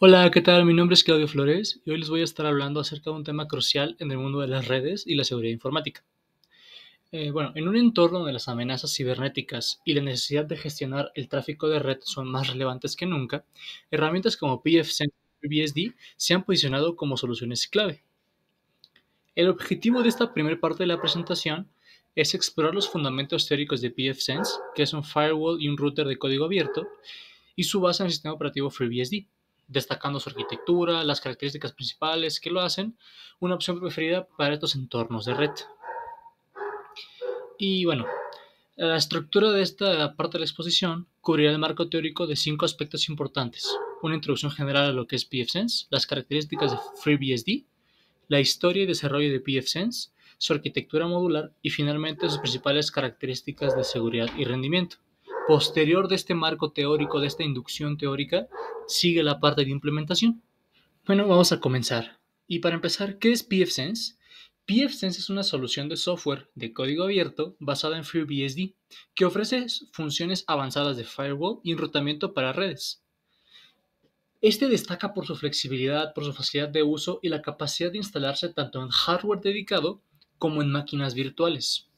Hola, ¿qué tal? Mi nombre es Claudio Flores y hoy les voy a estar hablando acerca de un tema crucial en el mundo de las redes y la seguridad informática. Eh, bueno, en un entorno donde las amenazas cibernéticas y la necesidad de gestionar el tráfico de red son más relevantes que nunca, herramientas como PFSense y FreeBSD se han posicionado como soluciones clave. El objetivo de esta primera parte de la presentación es explorar los fundamentos teóricos de PFSense, que es un firewall y un router de código abierto, y su base en el sistema operativo FreeBSD destacando su arquitectura, las características principales que lo hacen una opción preferida para estos entornos de red. Y bueno, la estructura de esta parte de la exposición cubrirá el marco teórico de cinco aspectos importantes. Una introducción general a lo que es pfSense, las características de FreeBSD, la historia y desarrollo de pfSense, su arquitectura modular y finalmente sus principales características de seguridad y rendimiento. Posterior de este marco teórico, de esta inducción teórica, sigue la parte de implementación. Bueno, vamos a comenzar. Y para empezar, ¿qué es PFSense? PFSense es una solución de software de código abierto basada en FreeBSD que ofrece funciones avanzadas de firewall y enrutamiento para redes. Este destaca por su flexibilidad, por su facilidad de uso y la capacidad de instalarse tanto en hardware dedicado como en máquinas virtuales.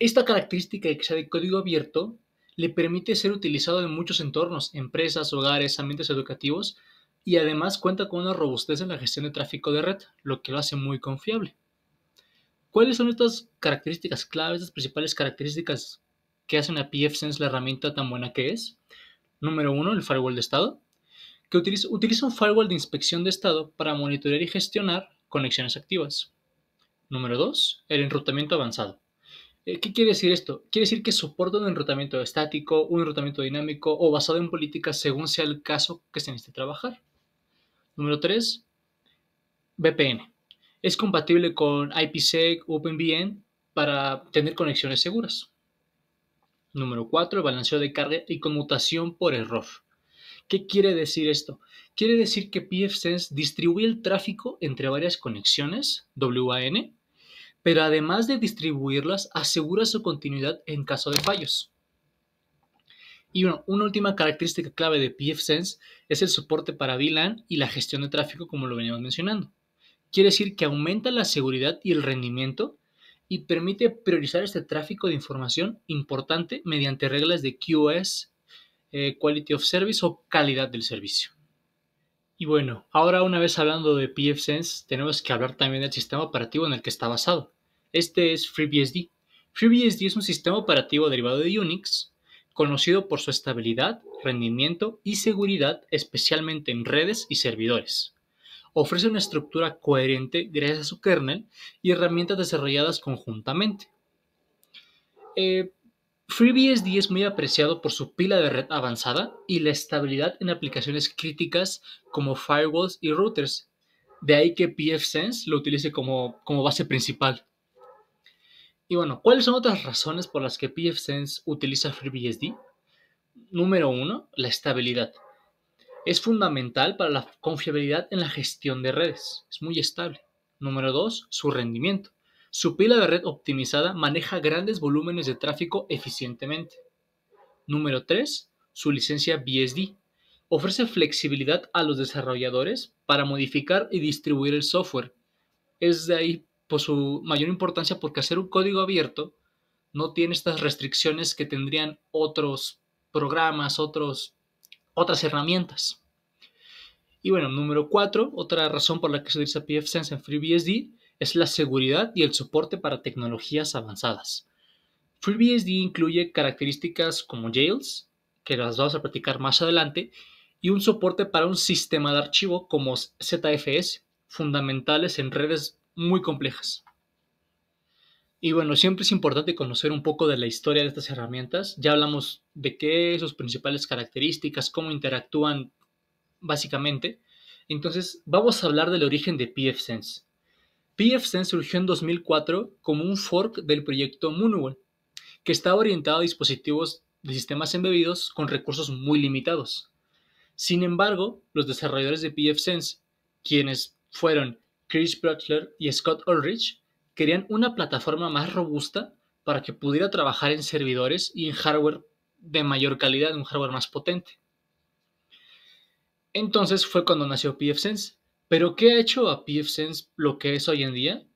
Esta característica de que sea de código abierto le permite ser utilizado en muchos entornos, empresas, hogares, ambientes educativos y además cuenta con una robustez en la gestión de tráfico de red, lo que lo hace muy confiable. ¿Cuáles son estas características claves, las principales características que hacen a pfSense la herramienta tan buena que es? Número uno, el firewall de estado, que utiliza, utiliza un firewall de inspección de estado para monitorear y gestionar conexiones activas. Número dos, el enrutamiento avanzado, eh, ¿Qué quiere decir esto? Quiere decir que soporta un enrutamiento estático, un enrutamiento dinámico o basado en políticas según sea el caso que se necesite trabajar. Número 3. VPN. Es compatible con IPsec, OpenVPN para tener conexiones seguras. Número 4. balanceo de carga y conmutación por error. ¿Qué quiere decir esto? Quiere decir que PFSense distribuye el tráfico entre varias conexiones, WAN, pero además de distribuirlas, asegura su continuidad en caso de fallos. Y bueno, una última característica clave de pfSense es el soporte para VLAN y la gestión de tráfico, como lo veníamos mencionando. Quiere decir que aumenta la seguridad y el rendimiento y permite priorizar este tráfico de información importante mediante reglas de QoS, eh, Quality of Service o calidad del servicio. Y bueno, ahora una vez hablando de pfSense, tenemos que hablar también del sistema operativo en el que está basado. Este es FreeBSD. FreeBSD es un sistema operativo derivado de Unix, conocido por su estabilidad, rendimiento y seguridad, especialmente en redes y servidores. Ofrece una estructura coherente gracias a su kernel y herramientas desarrolladas conjuntamente. Eh, FreeBSD es muy apreciado por su pila de red avanzada y la estabilidad en aplicaciones críticas como firewalls y routers. De ahí que pfSense lo utilice como, como base principal bueno, ¿cuáles son otras razones por las que pfSense utiliza FreeBSD? Número uno, la estabilidad. Es fundamental para la confiabilidad en la gestión de redes. Es muy estable. Número dos, su rendimiento. Su pila de red optimizada maneja grandes volúmenes de tráfico eficientemente. Número tres, Su licencia BSD. Ofrece flexibilidad a los desarrolladores para modificar y distribuir el software. Es de ahí su mayor importancia porque hacer un código abierto no tiene estas restricciones que tendrían otros programas, otros, otras herramientas. Y bueno, número cuatro, otra razón por la que se utiliza pfSense en FreeBSD es la seguridad y el soporte para tecnologías avanzadas. FreeBSD incluye características como jails, que las vamos a practicar más adelante, y un soporte para un sistema de archivo como ZFS, fundamentales en redes muy complejas. Y bueno, siempre es importante conocer un poco de la historia de estas herramientas. Ya hablamos de qué, sus principales características, cómo interactúan básicamente. Entonces, vamos a hablar del origen de pfSense. pfSense surgió en 2004 como un fork del proyecto Moonwell, que estaba orientado a dispositivos de sistemas embebidos con recursos muy limitados. Sin embargo, los desarrolladores de pfSense, quienes fueron Chris Butler y Scott Ulrich querían una plataforma más robusta para que pudiera trabajar en servidores y en hardware de mayor calidad, un hardware más potente. Entonces fue cuando nació PFSense. Pero ¿qué ha hecho a PFSense lo que es hoy en día?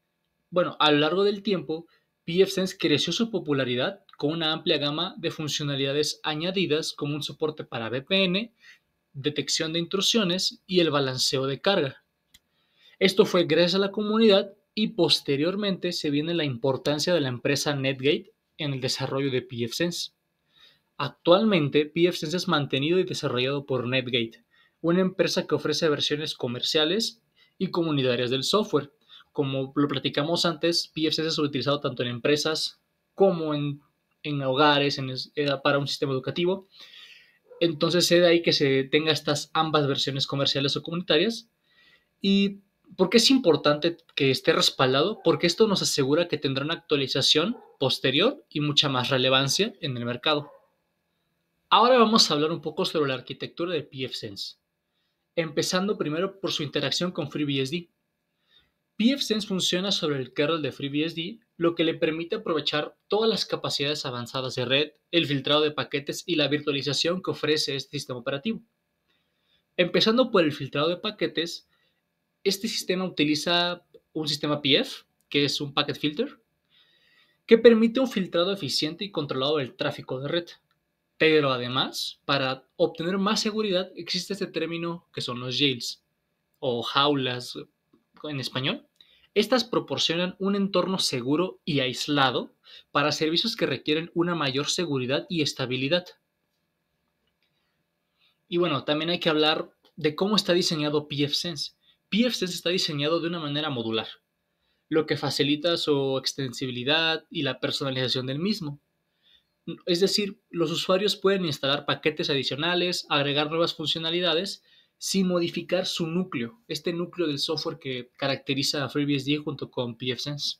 Bueno, a lo largo del tiempo, PFSense creció su popularidad con una amplia gama de funcionalidades añadidas como un soporte para VPN, detección de intrusiones y el balanceo de carga. Esto fue gracias a la comunidad y posteriormente se viene la importancia de la empresa Netgate en el desarrollo de PFSense. Actualmente, PFSense es mantenido y desarrollado por Netgate, una empresa que ofrece versiones comerciales y comunitarias del software. Como lo platicamos antes, PFSense es utilizado tanto en empresas como en, hogares en, eh, para un sistema educativo. Entonces, es de ahí que se tenga estas ambas versiones comerciales o comunitarias. Y ¿Por qué es importante que esté respaldado? Porque esto nos asegura que tendrá una actualización posterior y mucha más relevancia en el mercado. Ahora vamos a hablar un poco sobre la arquitectura de pfSense, empezando primero por su interacción con FreeBSD. pfSense funciona sobre el kernel de FreeBSD, lo que le permite aprovechar todas las capacidades avanzadas de red, el filtrado de paquetes y la virtualización que ofrece este sistema operativo. Empezando por el filtrado de paquetes, este sistema utiliza un sistema PF, que es un packet filter, que permite un filtrado eficiente y controlado del tráfico de red. Pero además, para obtener más seguridad existe este término que son los jails o jaulas en español. Estas proporcionan un entorno seguro y aislado para servicios que requieren una mayor seguridad y estabilidad. Y bueno, también hay que hablar de cómo está diseñado PFSense. PFSense está diseñado de una manera modular, lo que facilita su extensibilidad y la personalización del mismo. Es decir, los usuarios pueden instalar paquetes adicionales, agregar nuevas funcionalidades sin modificar su núcleo, este núcleo del software que caracteriza a FreeBSD junto con pfSense.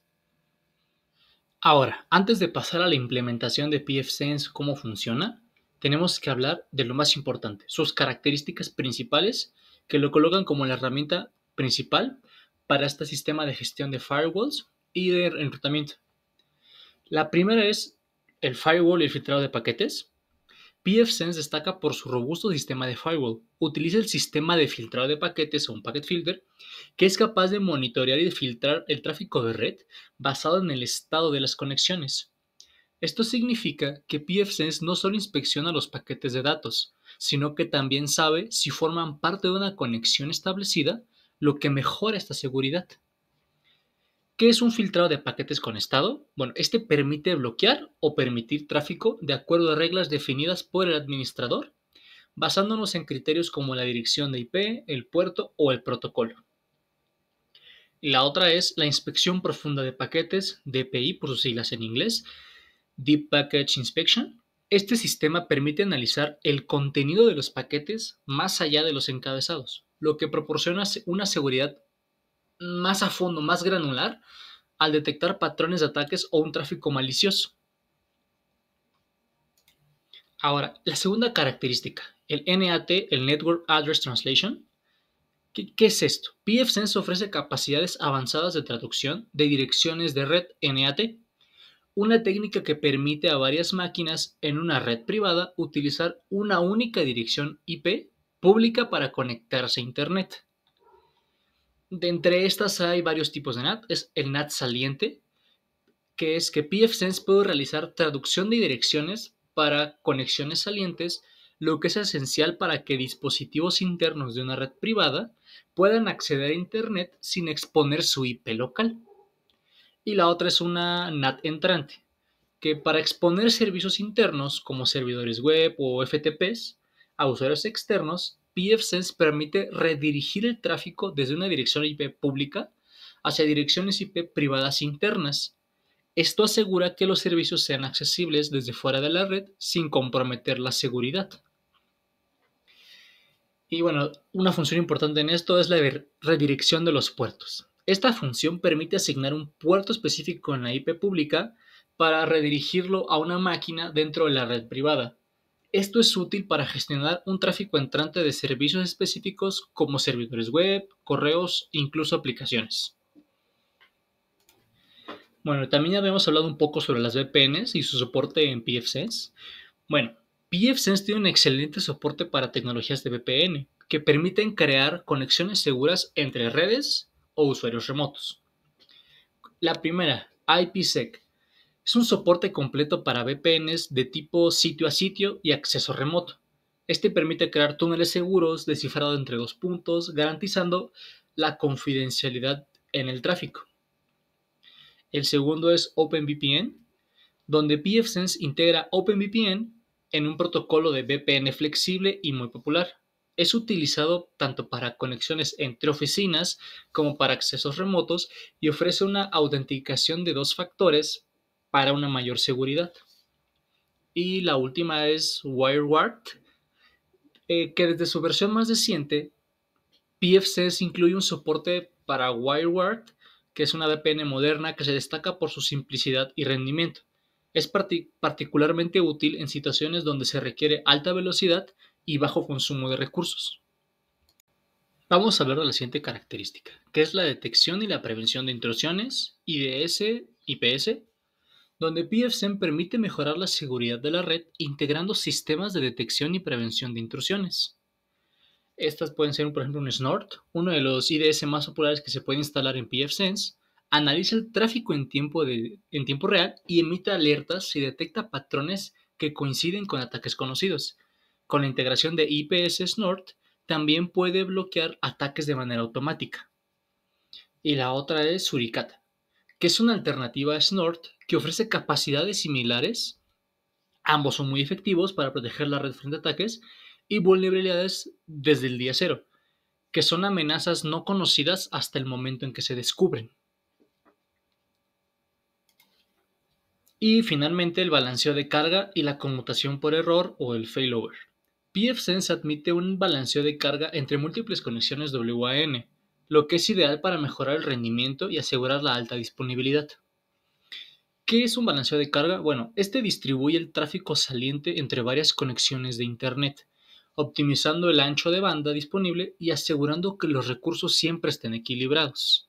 Ahora, antes de pasar a la implementación de pfSense, cómo funciona, tenemos que hablar de lo más importante, sus características principales que lo colocan como la herramienta principal para este sistema de gestión de firewalls y de enrutamiento. La primera es el firewall y el filtrado de paquetes. pfSense destaca por su robusto sistema de firewall. Utiliza el sistema de filtrado de paquetes o un packet filter que es capaz de monitorear y filtrar el tráfico de red basado en el estado de las conexiones. Esto significa que pfSense no solo inspecciona los paquetes de datos, sino que también sabe si forman parte de una conexión establecida lo que mejora esta seguridad. ¿Qué es un filtrado de paquetes con estado? Bueno, este permite bloquear o permitir tráfico de acuerdo a reglas definidas por el administrador, basándonos en criterios como la dirección de IP, el puerto o el protocolo. la otra es la inspección profunda de paquetes, DPI por sus siglas en inglés, Deep Package Inspection. Este sistema permite analizar el contenido de los paquetes más allá de los encabezados lo que proporciona una seguridad más a fondo, más granular, al detectar patrones de ataques o un tráfico malicioso. Ahora, la segunda característica, el NAT, el Network Address Translation. ¿Qué, es esto? PFSense ofrece capacidades avanzadas de traducción de direcciones de red NAT, una técnica que permite a varias máquinas en una red privada utilizar una única dirección IP pública para conectarse a Internet. De entre estas hay varios tipos de NAT. Es el NAT saliente, que es que pfSense puede realizar traducción de direcciones para conexiones salientes, lo que es esencial para que dispositivos internos de una red privada puedan acceder a Internet sin exponer su IP local. Y la otra es una NAT entrante, que para exponer servicios internos como servidores web o FTPs, a usuarios externos, pfSense permite redirigir el tráfico desde una dirección IP pública hacia direcciones IP privadas internas. Esto asegura que los servicios sean accesibles desde fuera de la red sin comprometer la seguridad. Y bueno, una función importante en esto es la redirección de los puertos. Esta función permite asignar un puerto específico en la IP pública para redirigirlo a una máquina dentro de la red privada. Esto es útil para gestionar un tráfico entrante de servicios específicos como servidores web, correos e incluso aplicaciones. Bueno, también habíamos hablado un poco sobre las VPNs y su soporte en PFSense. Bueno, PFSense tiene un excelente soporte para tecnologías de VPN que permiten crear conexiones seguras entre redes o usuarios remotos. La primera, IPsec, es un soporte completo para VPNs de tipo sitio a sitio y acceso remoto. Este permite crear túneles seguros descifrados entre dos puntos, garantizando la confidencialidad en el tráfico. El segundo es OpenVPN, donde pfSense integra OpenVPN en un protocolo de VPN flexible y muy popular. Es utilizado tanto para conexiones entre oficinas como para accesos remotos y ofrece una autenticación de dos factores para una mayor seguridad. Y la última es WireGuard, eh, que desde su versión más reciente, PFCs incluye un soporte para WireGuard, que es una VPN moderna que se destaca por su simplicidad y rendimiento. Es particularmente útil en situaciones donde se requiere alta velocidad y bajo consumo de recursos. Vamos a hablar de la siguiente característica, que es la detección y la prevención de intrusiones, IDS, IPS donde pfSense permite mejorar la seguridad de la red integrando sistemas de detección y prevención de intrusiones. Estas pueden ser, por ejemplo, un Snort, uno de los IDS más populares que se puede instalar en pfSense, analiza el tráfico en tiempo, en tiempo real y emite alertas si detecta patrones que coinciden con ataques conocidos. Con la integración de IPS Snort, también puede bloquear ataques de manera automática. Y la otra es Suricata que es una alternativa a Snort que ofrece capacidades similares. Ambos son muy efectivos para proteger la red frente a ataques y vulnerabilidades desde el día cero, que son amenazas no conocidas hasta el momento en que se descubren. Y finalmente el balanceo de carga y la conmutación por error o el failover. PFSense admite un balanceo de carga entre múltiples conexiones WAN, lo que es ideal para mejorar el rendimiento y asegurar la alta disponibilidad. ¿Qué es un balanceo de carga? Bueno, este distribuye el tráfico saliente entre varias conexiones de Internet, optimizando el ancho de banda disponible y asegurando que los recursos siempre estén equilibrados.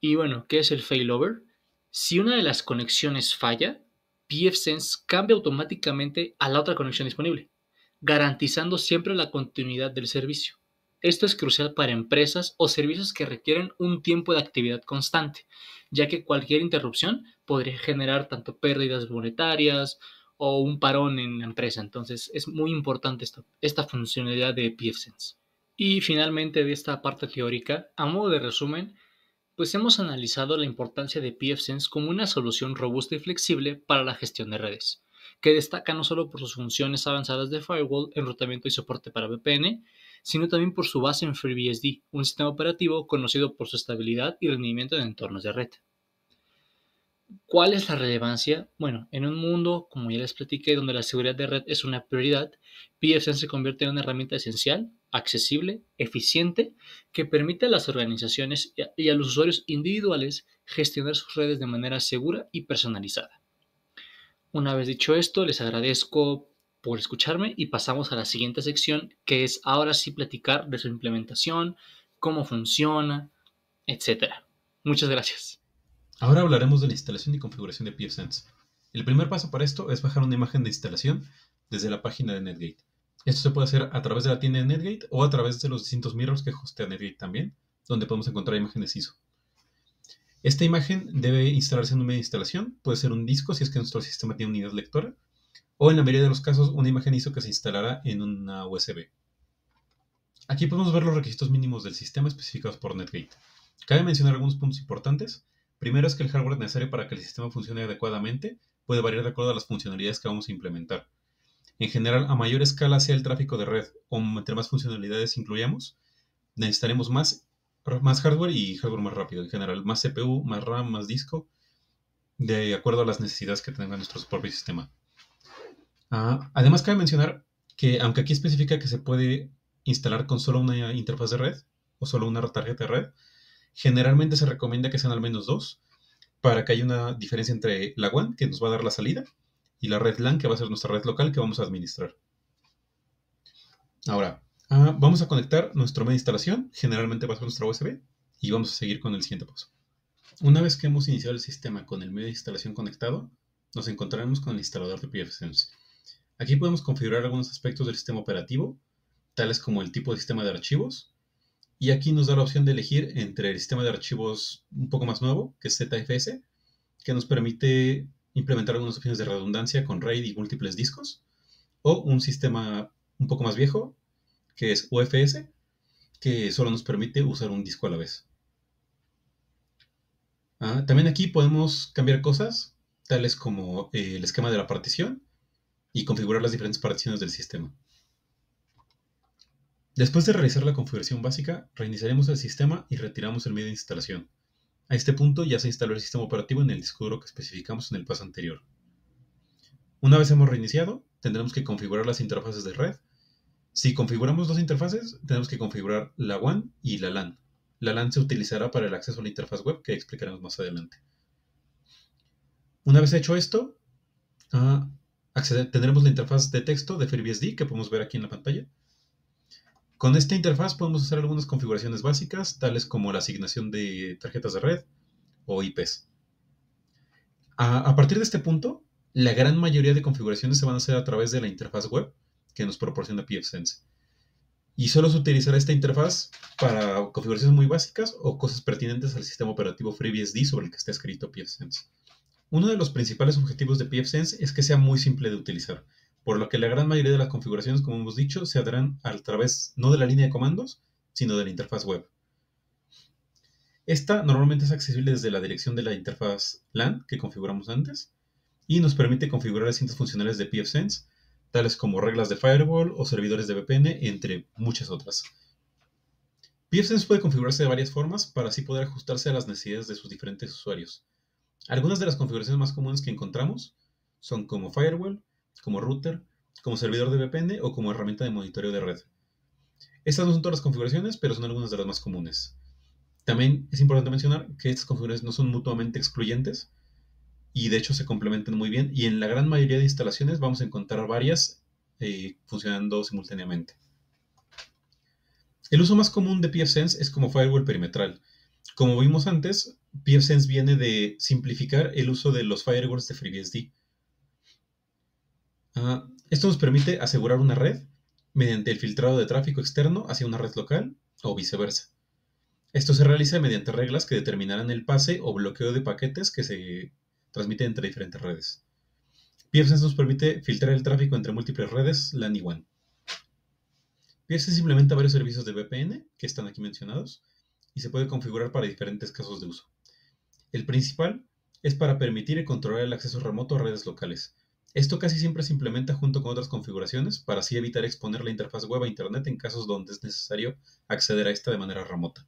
Y bueno, ¿qué es el failover? Si una de las conexiones falla, pfSense cambia automáticamente a la otra conexión disponible, garantizando siempre la continuidad del servicio. Esto es crucial para empresas o servicios que requieren un tiempo de actividad constante, ya que cualquier interrupción podría generar tanto pérdidas monetarias o un parón en la empresa. Entonces es muy importante esta, funcionalidad de PFSense. Y finalmente de esta parte teórica, a modo de resumen, pues hemos analizado la importancia de PFSense como una solución robusta y flexible para la gestión de redes, que destaca no solo por sus funciones avanzadas de firewall, enrutamiento y soporte para VPN, sino también por su base en FreeBSD, un sistema operativo conocido por su estabilidad y rendimiento en entornos de red. ¿Cuál es la relevancia? Bueno, en un mundo, como ya les platiqué, donde la seguridad de red es una prioridad, PFSense se convierte en una herramienta esencial, accesible, eficiente, que permite a las organizaciones y a los usuarios individuales gestionar sus redes de manera segura y personalizada. Una vez dicho esto, les agradezco por escucharme y pasamos a la siguiente sección que es ahora sí platicar de su implementación, cómo funciona, etc. Muchas gracias. Ahora hablaremos de la instalación y configuración de PFSense. El primer paso para esto es bajar una imagen de instalación desde la página de Netgate. Esto se puede hacer a través de la tienda de Netgate o a través de los distintos mirrors que hostea Netgate también, donde podemos encontrar imágenes ISO. Esta imagen debe instalarse en un medio de instalación, puede ser un disco si es que nuestro sistema tiene unidad lectora, o en la mayoría de los casos una imagen ISO que se instalará en una USB. Aquí podemos ver los requisitos mínimos del sistema especificados por Netgate. Cabe mencionar algunos puntos importantes. Primero es que el hardware necesario para que el sistema funcione adecuadamente puede variar de acuerdo a las funcionalidades que vamos a implementar. En general, a mayor escala sea el tráfico de red o entre más funcionalidades incluyamos, necesitaremos más, más hardware y hardware más rápido en general, más CPU, más RAM, más disco, de acuerdo a las necesidades que tenga nuestro propio sistema. Ah, además, cabe mencionar que, aunque aquí especifica que se puede instalar con solo una interfaz de red o solo una tarjeta de red, generalmente se recomienda que sean al menos dos para que haya una diferencia entre la WAN, que nos va a dar la salida, y la red LAN, que va a ser nuestra red local que vamos a administrar. Ahora, ah, vamos a conectar nuestro medio de instalación, generalmente va a ser nuestra USB, y vamos a seguir con el siguiente paso. Una vez que hemos iniciado el sistema con el medio de instalación conectado, nos encontraremos con el instalador de PFSense. Aquí podemos configurar algunos aspectos del sistema operativo, tales como el tipo de sistema de archivos, y aquí nos da la opción de elegir entre el sistema de archivos un poco más nuevo, que es ZFS, que nos permite implementar algunas opciones de redundancia con RAID y múltiples discos, o un sistema un poco más viejo, que es UFS, que solo nos permite usar un disco a la vez. Ah, también aquí podemos cambiar cosas, tales como eh, el esquema de la partición, y configurar las diferentes particiones del sistema. Después de realizar la configuración básica, reiniciaremos el sistema y retiramos el medio de instalación. A este punto ya se instaló el sistema operativo en el disco duro que especificamos en el paso anterior. Una vez hemos reiniciado, tendremos que configurar las interfaces de red. Si configuramos dos interfaces, tenemos que configurar la WAN y la LAN. La LAN se utilizará para el acceso a la interfaz web que explicaremos más adelante. Una vez hecho esto, ah, tendremos la interfaz de texto de FreeBSD que podemos ver aquí en la pantalla. Con esta interfaz podemos hacer algunas configuraciones básicas, tales como la asignación de tarjetas de red o IPs. A, a partir de este punto, la gran mayoría de configuraciones se van a hacer a través de la interfaz web que nos proporciona PFSense. Y solo se utilizará esta interfaz para configuraciones muy básicas o cosas pertinentes al sistema operativo FreeBSD sobre el que está escrito PFSense. Uno de los principales objetivos de pfSense es que sea muy simple de utilizar, por lo que la gran mayoría de las configuraciones, como hemos dicho, se harán a través no de la línea de comandos, sino de la interfaz web. Esta normalmente es accesible desde la dirección de la interfaz LAN que configuramos antes y nos permite configurar distintas funcionales de pfSense, tales como reglas de firewall o servidores de VPN, entre muchas otras. pfSense puede configurarse de varias formas para así poder ajustarse a las necesidades de sus diferentes usuarios. Algunas de las configuraciones más comunes que encontramos son como firewall, como router, como servidor de VPN o como herramienta de monitoreo de red. Estas no son todas las configuraciones, pero son algunas de las más comunes. También es importante mencionar que estas configuraciones no son mutuamente excluyentes y de hecho se complementan muy bien y en la gran mayoría de instalaciones vamos a encontrar varias eh, funcionando simultáneamente. El uso más común de pfSense es como firewall perimetral, como vimos antes, PFSense viene de simplificar el uso de los firewalls de FreeBSD. Ah, esto nos permite asegurar una red mediante el filtrado de tráfico externo hacia una red local o viceversa. Esto se realiza mediante reglas que determinarán el pase o bloqueo de paquetes que se transmiten entre diferentes redes. PFSense nos permite filtrar el tráfico entre múltiples redes LAN y WAN. PFSense implementa varios servicios de VPN que están aquí mencionados, y se puede configurar para diferentes casos de uso. El principal es para permitir y controlar el acceso remoto a redes locales. Esto casi siempre se implementa junto con otras configuraciones para así evitar exponer la interfaz web a Internet en casos donde es necesario acceder a esta de manera remota.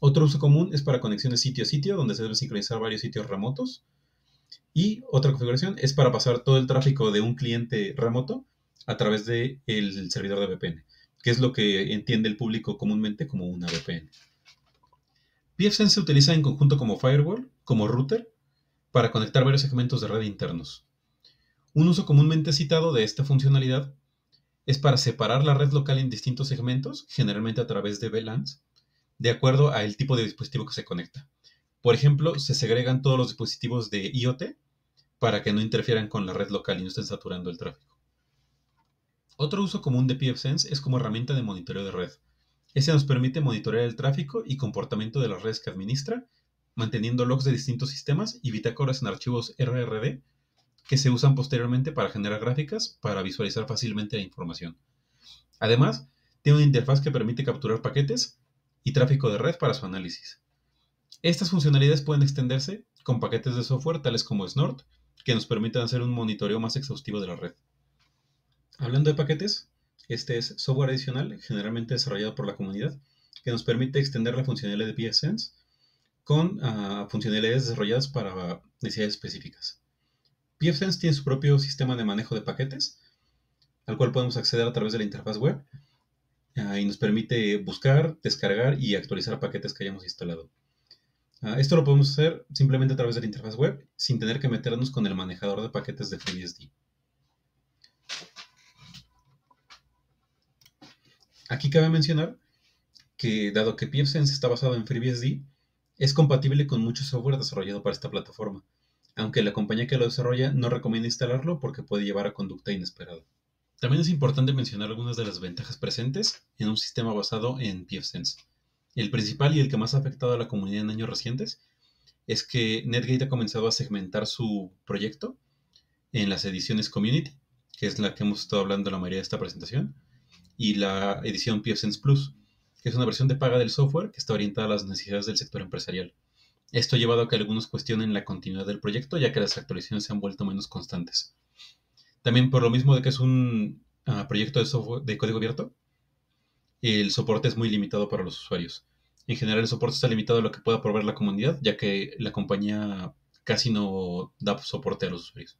Otro uso común es para conexiones sitio a sitio, donde se deben sincronizar varios sitios remotos. Y otra configuración es para pasar todo el tráfico de un cliente remoto a través del servidor de VPN, que es lo que entiende el público comúnmente como una VPN. PFSense se utiliza en conjunto como firewall, como router, para conectar varios segmentos de red internos. Un uso comúnmente citado de esta funcionalidad es para separar la red local en distintos segmentos, generalmente a través de VLANs, de acuerdo al tipo de dispositivo que se conecta. Por ejemplo, se segregan todos los dispositivos de IoT para que no interfieran con la red local y no estén saturando el tráfico. Otro uso común de PFSense es como herramienta de monitoreo de red. Ese nos permite monitorear el tráfico y comportamiento de las redes que administra, manteniendo logs de distintos sistemas y bitácoras en archivos RRD que se usan posteriormente para generar gráficas para visualizar fácilmente la información. Además, tiene una interfaz que permite capturar paquetes y tráfico de red para su análisis. Estas funcionalidades pueden extenderse con paquetes de software tales como Snort, que nos permiten hacer un monitoreo más exhaustivo de la red. Hablando de paquetes, este es software adicional, generalmente desarrollado por la comunidad, que nos permite extender la funcionalidad de PFSense con ah, funcionalidades desarrolladas para necesidades específicas. PFSense tiene su propio sistema de manejo de paquetes, al cual podemos acceder a través de la interfaz web ah, y nos permite buscar, descargar y actualizar paquetes que hayamos instalado. Ah, esto lo podemos hacer simplemente a través de la interfaz web sin tener que meternos con el manejador de paquetes de FreeBSD. Aquí cabe mencionar que, dado que PFSense está basado en FreeBSD, es compatible con mucho software desarrollado para esta plataforma, aunque la compañía que lo desarrolla no recomienda instalarlo porque puede llevar a conducta inesperada. También es importante mencionar algunas de las ventajas presentes en un sistema basado en PFSense. El principal y el que más ha afectado a la comunidad en años recientes es que Netgate ha comenzado a segmentar su proyecto en las ediciones Community, que es la que hemos estado hablando la mayoría de esta presentación, y la edición PioSense Plus, que es una versión de paga del software que está orientada a las necesidades del sector empresarial. Esto ha llevado a que algunos cuestionen la continuidad del proyecto, ya que las actualizaciones se han vuelto menos constantes. También por lo mismo de que es un ah, proyecto de, código abierto, el soporte es muy limitado para los usuarios. En general el soporte está limitado a lo que pueda proveer la comunidad, ya que la compañía casi no da soporte a los usuarios.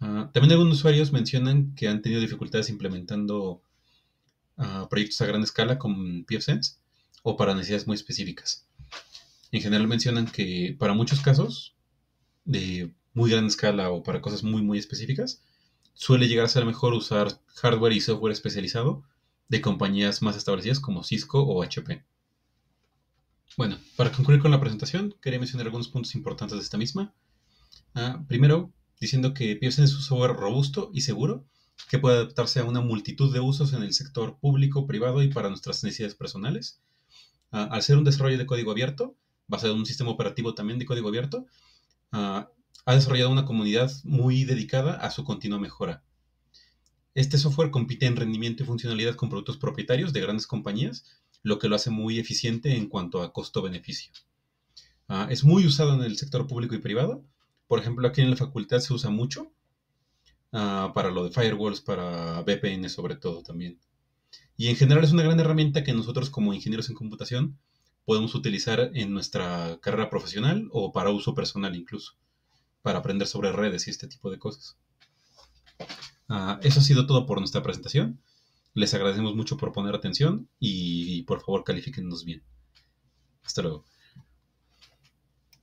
Ah, también algunos usuarios mencionan que han tenido dificultades implementando a proyectos a gran escala con PFSense o para necesidades muy específicas. En general mencionan que para muchos casos de muy gran escala o para cosas muy muy específicas, suele llegar a ser mejor usar hardware y software especializado de compañías más establecidas como Cisco o HP. Bueno, para concluir con la presentación, quería mencionar algunos puntos importantes de esta misma. Ah, primero, diciendo que PFSense es un software robusto y seguro que puede adaptarse a una multitud de usos en el sector público, privado y para nuestras necesidades personales. Ah, al ser un desarrollo de código abierto, basado en un sistema operativo también de código abierto, ah, ha desarrollado una comunidad muy dedicada a su continua mejora. Este software compite en rendimiento y funcionalidad con productos propietarios de grandes compañías, lo que lo hace muy eficiente en cuanto a costo-beneficio. Ah, es muy usado en el sector público y privado. Por ejemplo, aquí en la facultad se usa mucho Ah, para lo de firewalls, para VPN sobre todo también. Y en general es una gran herramienta que nosotros como ingenieros en computación podemos utilizar en nuestra carrera profesional o para uso personal incluso, para aprender sobre redes y este tipo de cosas. Ah, eso ha sido todo por nuestra presentación. Les agradecemos mucho por poner atención y, por favor califíquennos bien. Hasta luego.